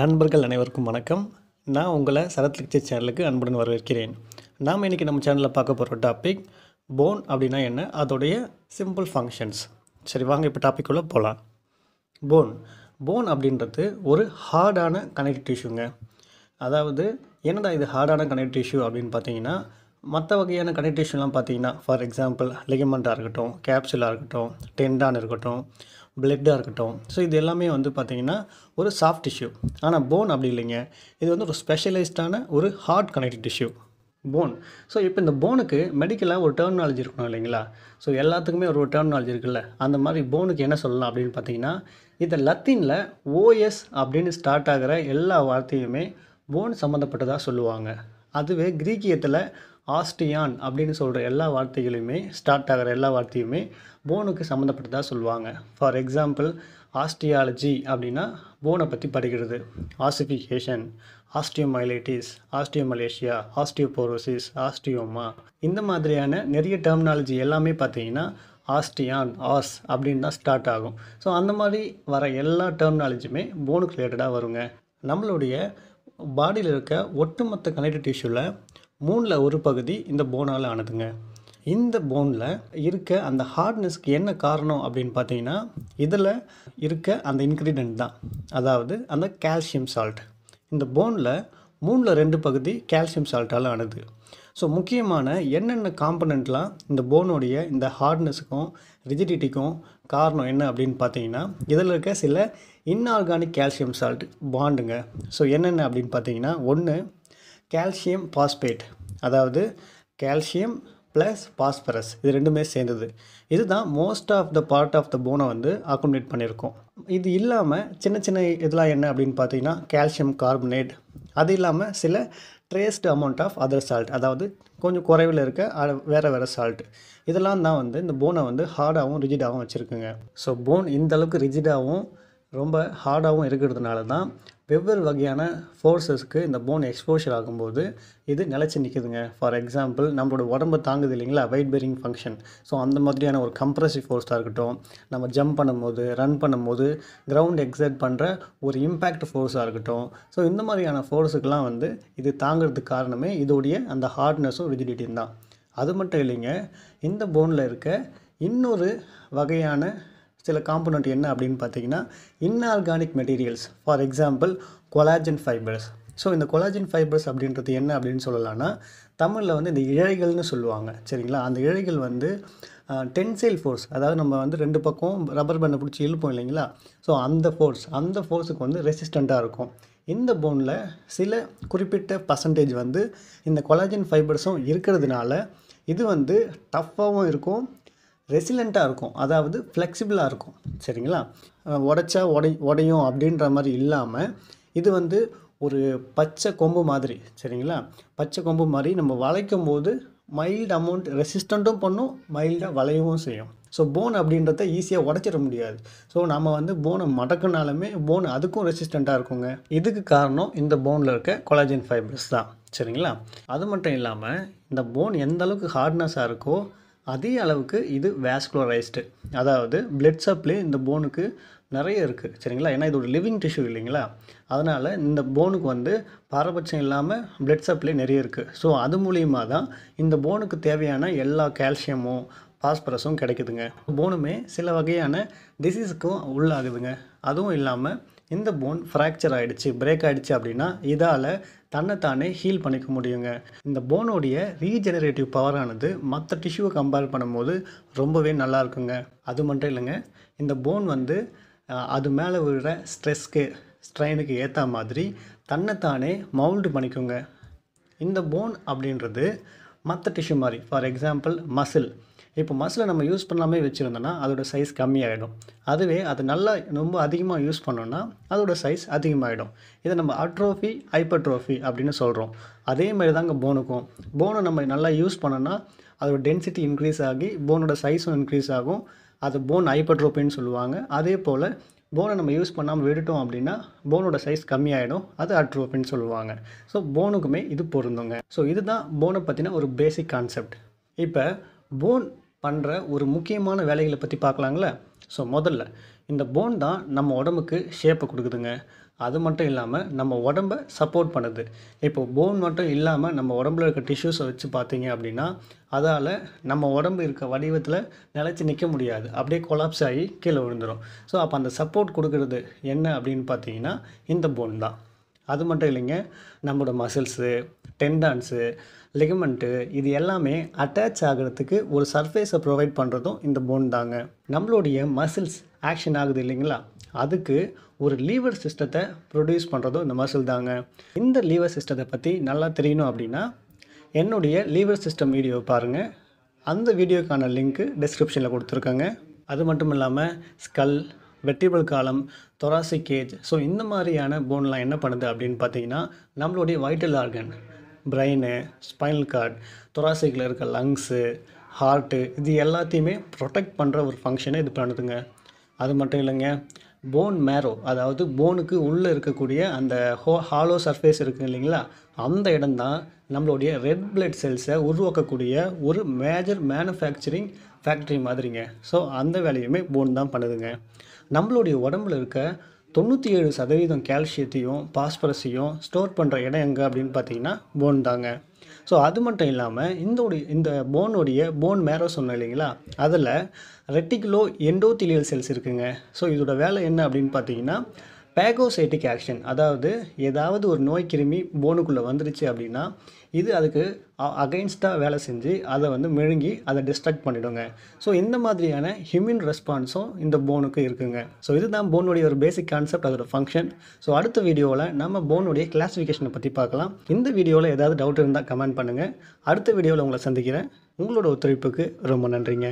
நண்பர்கள் அனைவருக்கும் வணக்கம் நான் உங்களை சரத் லெக்சர் சேனலுக்கு அன்புடன் வரவேற்கிறேன் நாம் இன்றைக்கி நம்ம சேனலில் பார்க்க போகிற டாபிக் போன் அப்படின்னா என்ன அதோடைய சிம்பிள் ஃபங்க்ஷன்ஸ் சரி வாங்க இப்போ டாப்பிக்குள்ளே போகலாம் போன் போன் அப்படின்றது ஒரு ஹார்டான கனெக்ட் டிஷ்யூங்க அதாவது என்னடா இது ஹார்டான கனெக்ட் டிஷ்யூ அப்படின்னு பார்த்தீங்கன்னா மற்ற வகையான கனெக்ட் டிஷ்யூலாம் பார்த்தீங்கன்னா ஃபார் எக்ஸாம்பிள் லிகமெண்ட்டாக இருக்கட்டும் கேப்சூலாக இருக்கட்டும் டெண்டான் இருக்கட்டும் பிளட்டாக இருக்கட்டும் ஸோ இது எல்லாமே வந்து பார்த்திங்கன்னா ஒரு சாஃப்ட் டிஷ்யூ ஆனால் போன் அப்படி இல்லைங்க இது வந்து ஒரு ஸ்பெஷலைஸ்டான ஒரு hard connected tissue bone so இப்போ இந்த போனுக்கு மெடிக்கலாக ஒரு டெர்மினாலஜி இருக்கணும் இல்லைங்களா ஸோ எல்லாத்துக்குமே ஒரு டெர்மினாலஜி இருக்குல்ல அந்த மாதிரி போனுக்கு என்ன சொல்லலாம் அப்படின்னு பார்த்தீங்கன்னா இதை லத்தீனில் ஓஎஸ் அப்படின்னு ஸ்டார்ட் ஆகிற எல்லா வார்த்தையுமே போன் சம்மந்தப்பட்டதாக சொல்லுவாங்க அதுவே கிரீக்கியத்தில் ஆஸ்டியான் அப்படின்னு சொல்கிற எல்லா வார்த்தைகளையுமே ஸ்டார்ட் ஆகிற எல்லா வார்த்தையுமே போனுக்கு சம்மந்தப்பட்டதாக சொல்லுவாங்க ஃபார் எக்ஸாம்பிள் ஆஸ்டியாலஜி அப்படின்னா போனை பற்றி படிக்கிறது ஆசிஃபிகேஷன் ஆஸ்டியோமைலைட்டிஸ் ஆஸ்டியோமலேஷியா ஆஸ்டியோபோரோசிஸ் ஆஸ்டியோமா இந்த மாதிரியான நிறைய டெர்மினாலஜி எல்லாமே பார்த்தீங்கன்னா ஆஸ்டியான் ஆஸ் அப்படின்னு தான் ஸ்டார்ட் ஆகும் ஸோ அந்த மாதிரி வர எல்லா டெர்மினாலஜியுமே போனுக்கு ரிலேட்டடாக வருங்க நம்மளுடைய பாடியில் இருக்க ஒட்டுமொத்த கனெக்டிவ் டிஷ்யூவில் மூணில் ஒரு பகுதி இந்த போனால் ஆனதுங்க இந்த போனில் இருக்க அந்த ஹார்ட்னஸ்க்கு என்ன காரணம் அப்படின்னு பார்த்தீங்கன்னா இதில் இருக்க அந்த இன்க்ரீடியன்ட் தான் அதாவது அந்த கால்சியம் சால்ட் இந்த போனில் மூணில் ரெண்டு பகுதி கால்சியம் சால்ட்டால் ஆனது ஸோ முக்கியமான என்னென்ன காம்பனண்ட்லாம் இந்த போனுடைய இந்த ஹார்ட்னஸுக்கும் ரிஜிடிட்டிக்கும் காரணம் என்ன அப்படின்னு பார்த்தீங்கன்னா இதில் இருக்க சில இன்ஆர்கானிக் கால்சியம் சால்ட் பாண்டுங்க ஸோ என்னென்ன அப்படின்னு பார்த்தீங்கன்னா ஒன்று கால்சியம் பாஸ்பேட் அதாவது கால்சியம் ப்ளஸ் பாஸ்பரஸ் இது ரெண்டுமே சேர்ந்தது இதுதான் most of the part of the போனை வந்து அக்குமுலேட் பண்ணியிருக்கோம் இது இல்லாமல் சின்ன சின்ன இதெல்லாம் என்ன அப்படின்னு பார்த்தீங்கன்னா கால்சியம் கார்பனேட் அது இல்லாமல் சில traced amount of other salt அதாவது கொஞ்சம் குறைவில் இருக்க வேறு வேறு சால்ட் இதெல்லாம் தான் வந்து இந்த போனை வந்து ஹார்டாகவும் ரிஜிடாகவும் வச்சுருக்குங்க ஸோ போன் இந்தளவுக்கு ரிஜிடாகவும் ரொம்ப ஹார்டாகவும் இருக்கிறதுனால தான் வெவ்வேறு வகையான ஃபோர்ஸஸ்க்கு இந்த போன் எக்ஸ்போஷர் ஆகும்போது இது நிலச்சி நிற்குதுங்க ஃபார் எக்ஸாம்பிள் நம்மளோட உடம்பு தாங்குது இல்லைங்களா வெயிட் பேரிங் ஃபங்க்ஷன் ஸோ அந்த மாதிரியான ஒரு கம்ப்ரெசிவ் ஃபோர்ஸாக இருக்கட்டும் நம்ம ஜம்ப் பண்ணும்போது ரன் பண்ணும்போது கிரவுண்ட் எக்ஸைட் பண்ணுற ஒரு இம்பேக்ட் ஃபோர்ஸாக இருக்கட்டும் ஸோ இந்த மாதிரியான ஃபோர்ஸுக்கெலாம் வந்து இது தாங்கிறதுக்கு காரணமே இதோடைய அந்த ஹார்ட்னஸும் ரிஜிடிட்டியும் தான் அது மட்டும் இல்லைங்க இந்த போனில் இருக்க இன்னொரு வகையான சில காம்பனண்ட் என்ன அப்படின்னு பார்த்தீங்கன்னா inorganic materials for example collagen fibres so இந்த கொலாஜின் ஃபைபர்ஸ் அப்படின்றது என்ன அப்படின்னு சொல்லலாம்னா தமிழில் வந்து இந்த இழைகள்னு சொல்லுவாங்க சரிங்களா அந்த இழைகள் வந்து டென்சைல் ஃபோர்ஸ் அதாவது நம்ம வந்து ரெண்டு பக்கம் ரப்பர் பண்ணை பிடிச்சி இழுப்போம் இல்லைங்களா ஸோ அந்த ஃபோர்ஸ் அந்த ஃபோர்ஸுக்கு வந்து ரெசிஸ்டண்ட்டாக இருக்கும் இந்த போனில் சில குறிப்பிட்ட பர்சன்டேஜ் வந்து இந்த கொலாஜின் ஃபைபர்ஸும் இருக்கிறதுனால இது வந்து டஃப்பாகவும் இருக்கும் ரெசிலண்ட்டாக இருக்கும் அதாவது ஃப்ளெக்சிபிளாக இருக்கும் சரிங்களா உடைச்சா உடை உடையும் அப்படின்ற மாதிரி இல்லாமல் இது வந்து ஒரு பச்சை கொம்பு மாதிரி சரிங்களா பச்சை கொம்பு மாதிரி நம்ம வளைக்கும் போது மைல்டு அமௌண்ட் ரெசிஸ்டண்ட்டும் பண்ணும் மைல்டாக வளையவும் செய்யும் ஸோ போன் அப்படின்றத ஈஸியாக உடச்சிட முடியாது ஸோ நம்ம வந்து போனை மடக்குனாலுமே போன் அதுக்கும் ரெசிஸ்டண்ட்டாக இருக்குங்க இதுக்கு காரணம் இந்த போனில் இருக்க கொலாஜின் ஃபைபர்ஸ் தான் சரிங்களா அது மட்டும் இல்லாமல் இந்த போன் எந்த அளவுக்கு ஹார்ட்னஸாக இருக்கோ அதே அளவுக்கு இது வேஸ்குலரைஸ்டு அதாவது பிளட் சப்ளை இந்த போனுக்கு நிறைய இருக்குது சரிங்களா ஏன்னா இது ஒரு லிவிங் டிஷ்யூ இல்லைங்களா அதனால் இந்த போனுக்கு வந்து பாரபட்சம் இல்லாமல் பிளட் சப்ளை நிறைய இருக்குது ஸோ அது மூலியமாக தான் இந்த போனுக்கு தேவையான எல்லா கால்சியமும் பாஸ்பரஸும் கிடைக்குதுங்க போனுமே சில வகையான டிசீஸுக்கும் உள்ளாகுதுங்க அதுவும் இல்லாமல் இந்த போன் ஃப்ராக்சர் ஆகிடுச்சு பிரேக் ஆகிடுச்சு அப்படின்னா இதால் தன்னைத்தானே ஹீல் பண்ணிக்க முடியுங்க இந்த போனுடைய ரீஜெனரேட்டிவ் பவரானது மற்ற டிஷ்யூவை கம்பேர் பண்ணும்போது ரொம்பவே நல்லா இருக்குங்க அது மட்டும் இல்லைங்க இந்த போன் வந்து அது மேலே விழுற ஸ்ட்ரெஸ்க்கு ஸ்ட்ரெயினுக்கு ஏற்ற மாதிரி தன்னைத்தானே மவுல்டு பண்ணிக்குங்க இந்த போன் அப்படின்றது மற்ற டிஷ்யூ மாதிரி ஃபார் எக்ஸாம்பிள் மசில் இப்போ மசில் நம்ம யூஸ் பண்ணாமே வச்சுருந்தோன்னா அதோட சைஸ் கம்மியாகிடும் அதுவே அது நல்லா ரொம்ப அதிகமாக யூஸ் பண்ணோன்னா அதோட சைஸ் அதிகமாகிடும் இதை நம்ம அட்ரோஃபி ஹைப்பர்ட்ரோஃபி அப்படின்னு சொல்கிறோம் அதே மாதிரி தாங்க போனுக்கும் போனை நம்ம நல்லா யூஸ் பண்ணோன்னா அதோட டென்சிட்டி இன்க்ரீஸ் ஆகி போனோட சைஸும் இன்க்ரீஸ் ஆகும் அது போன் ஹைப்பர்ட்ரோப்பின்னு சொல்லுவாங்க அதே போல் போனை நம்ம யூஸ் பண்ணாமல் விட்டுட்டோம் அப்படின்னா போனோட சைஸ் கம்மியாகிடும் அது அட்ரோஃபின்னு சொல்லுவாங்க ஸோ போனுக்குமே இது பொருந்துங்க ஸோ இதுதான் போனை பற்றின ஒரு பேசிக் கான்செப்ட் இப்போ போன் பண்ணுற ஒரு முக்கியமான வேலைகளை பற்றி பார்க்கலாங்கள ஸோ முதல்ல இந்த போன் தான் நம்ம உடம்புக்கு ஷேப்பை கொடுக்குதுங்க அது மட்டும் இல்லாமல் நம்ம உடம்பை சப்போர்ட் பண்ணுது இப்போ போன் மட்டும் இல்லாமல் நம்ம உடம்புல இருக்க டிஷ்யூஸை வச்சு பார்த்தீங்க அப்படின்னா அதால் நம்ம உடம்பு இருக்க வடிவத்தில் நிலச்சி நிற்க முடியாது அப்படியே கொலாப்ஸ் ஆகி கீழே விழுந்துடும் ஸோ அப்போ அந்த சப்போர்ட் கொடுக்கறது என்ன அப்படின்னு பார்த்தீங்கன்னா இந்த போன் தான் அது மட்டும் இல்லைங்க நம்மளோட மசில்ஸு டெண்டான்ஸு லிகமெண்ட்டு இது எல்லாமே அட்டாச் ஆகிறதுக்கு ஒரு சர்ஃபேஸை ப்ரொவைட் பண்ணுறதும் இந்த போன் தாங்க நம்மளுடைய மசில்ஸ் ஆக்ஷன் ஆகுது இல்லைங்களா அதுக்கு ஒரு லீவர் சிஸ்டத்தை ப்ரொடியூஸ் பண்ணுறதும் இந்த மசில் தாங்க இந்த லீவர் சிஸ்டத்தை பற்றி நல்லா தெரியணும் அப்படின்னா என்னுடைய லீவர் சிஸ்டம் வீடியோ பாருங்கள் அந்த வீடியோக்கான லிங்க்கு டிஸ்கிரிப்ஷனில் கொடுத்துருக்கேங்க அது மட்டும் இல்லாமல் ஸ்கல் வெட்டிபிள் காலம் தொராசிக் கேஜ் ஸோ இந்த மாதிரியான போன்லாம் என்ன பண்ணுது அப்படின்னு பார்த்தீங்கன்னா நம்மளுடைய vital organ brain spinal cord தொராசிக்கில் இருக்க லங்ஸு ஹார்ட்டு இது எல்லாத்தையுமே ப்ரொடெக்ட் பண்ணுற ஒரு ஃபங்க்ஷனை இது பண்ணுதுங்க அது மட்டும் இல்லைங்க போன் மேரோ அதாவது போனுக்கு உள்ளே இருக்கக்கூடிய அந்த ஹோ ஹாலோ சர்ஃபேஸ் இருக்குது இல்லைங்களா அந்த இடம்தான் நம்மளுடைய ரெட் பிளட் செல்ஸை உருவாக்கக்கூடிய ஒரு மேஜர் மேனுஃபேக்சரிங் ஃபேக்ட்ரி மாதிரிங்க ஸோ அந்த வேலையுமே போன் தான் பண்ணுதுங்க நம்மளுடைய உடம்புல இருக்க தொண்ணூற்றி ஏழு சதவீதம் கால்சியத்தையும் பாஸ்பரஸையும் ஸ்டோர் பண்ணுற இடம் எங்கே அப்படின்னு பார்த்தீங்கன்னா போன் தாங்க ஸோ அது மட்டும் இல்லாமல் இந்த இந்த போனுடைய போன் மேரோ சொன்னோம் இல்லைங்களா அதில் ரெட்டிகுலோ எண்டோத்திலியல் செல்ஸ் இருக்குங்க ஸோ இதோட வேலை என்ன அப்படின்னு பார்த்தீங்கன்னா பேகோசைட்டிக் ஆக்ஷன் அதாவது ஏதாவது ஒரு நோய் கிருமி போனுக்குள்ளே வந்துருச்சு அப்படின்னா இது அதுக்கு அகைன்ஸ்டாக வேலை செஞ்சு அதை வந்து மெழுங்கி அதை டிஸ்ட்ராக்ட் பண்ணிவிடுங்க ஸோ இந்த மாதிரியான ஹியூமின் ரெஸ்பான்ஸும் இந்த போனுக்கு இருக்குங்க ஸோ இதுதான் போனுடைய ஒரு பேசிக் கான்செப்ட் அதோட ஃபங்க்ஷன் ஸோ அடுத்த வீடியோவில் நம்ம போனுடைய கிளாஸிஃபிகேஷனை பற்றி பார்க்கலாம் இந்த வீடியோவில் ஏதாவது டவுட் இருந்தால் கமெண்ட் பண்ணுங்கள் அடுத்த வீடியோவில் உங்களை சந்திக்கிறேன் உங்களோட ஒத்துழைப்புக்கு ரொம்ப நன்றிங்க